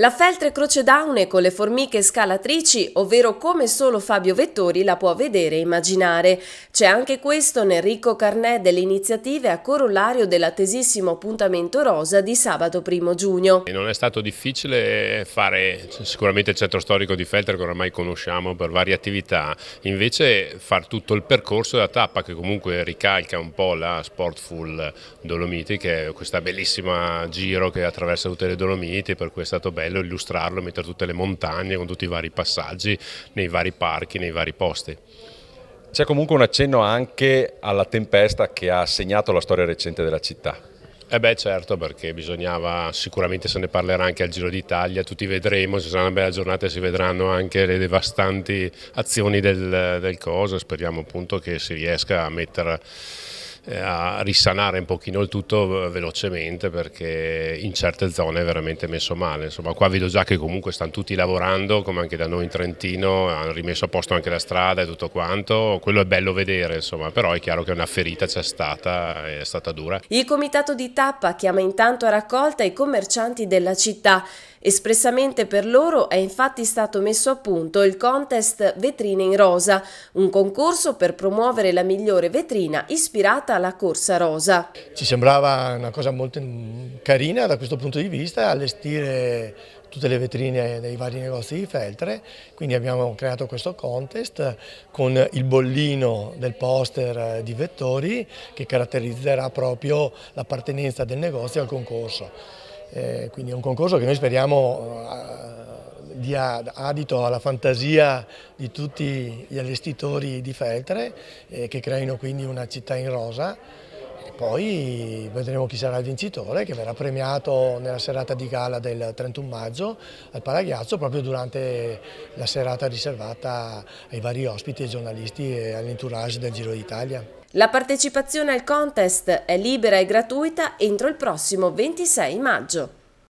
La feltre croce crocedaune con le formiche scalatrici, ovvero come solo Fabio Vettori la può vedere e immaginare. C'è anche questo nel ricco carnet delle iniziative a corollario dell'attesissimo appuntamento rosa di sabato 1 giugno. non è stato difficile fare sicuramente il centro storico di Feltre che oramai conosciamo per varie attività, invece far tutto il percorso della tappa che comunque ricalca un po' la Sportful Dolomiti, che è questa bellissima giro che attraversa tutte le Dolomiti, per cui è stato bello bello illustrarlo, mettere tutte le montagne con tutti i vari passaggi nei vari parchi, nei vari posti. C'è comunque un accenno anche alla tempesta che ha segnato la storia recente della città. Eh beh certo perché bisognava, sicuramente se ne parlerà anche al Giro d'Italia, tutti vedremo, ci sarà una bella giornata e si vedranno anche le devastanti azioni del, del coso, speriamo appunto che si riesca a mettere eh, a risanare un pochino il tutto eh, velocemente perché in certe zone è veramente messo male. Insomma, qua vedo già che comunque stanno tutti lavorando, come anche da noi in Trentino, hanno rimesso a posto anche la strada e tutto quanto. Quello è bello vedere, insomma, però è chiaro che una ferita c'è stata, è stata dura. Il comitato di tappa chiama intanto a raccolta i commercianti della città. Espressamente per loro è infatti stato messo a punto il contest Vetrine in Rosa, un concorso per promuovere la migliore vetrina ispirata la corsa rosa. Ci sembrava una cosa molto carina da questo punto di vista allestire tutte le vetrine dei vari negozi di feltre, quindi abbiamo creato questo contest con il bollino del poster di Vettori che caratterizzerà proprio l'appartenenza del negozio al concorso. Eh, quindi è un concorso che noi speriamo eh, dia adito alla fantasia di tutti gli allestitori di Feltre eh, che creino quindi una città in rosa. poi vedremo chi sarà il vincitore che verrà premiato nella serata di gala del 31 maggio al Palaghiazzo proprio durante la serata riservata ai vari ospiti ai giornalisti e all'entourage del Giro d'Italia. La partecipazione al contest è libera e gratuita entro il prossimo 26 maggio.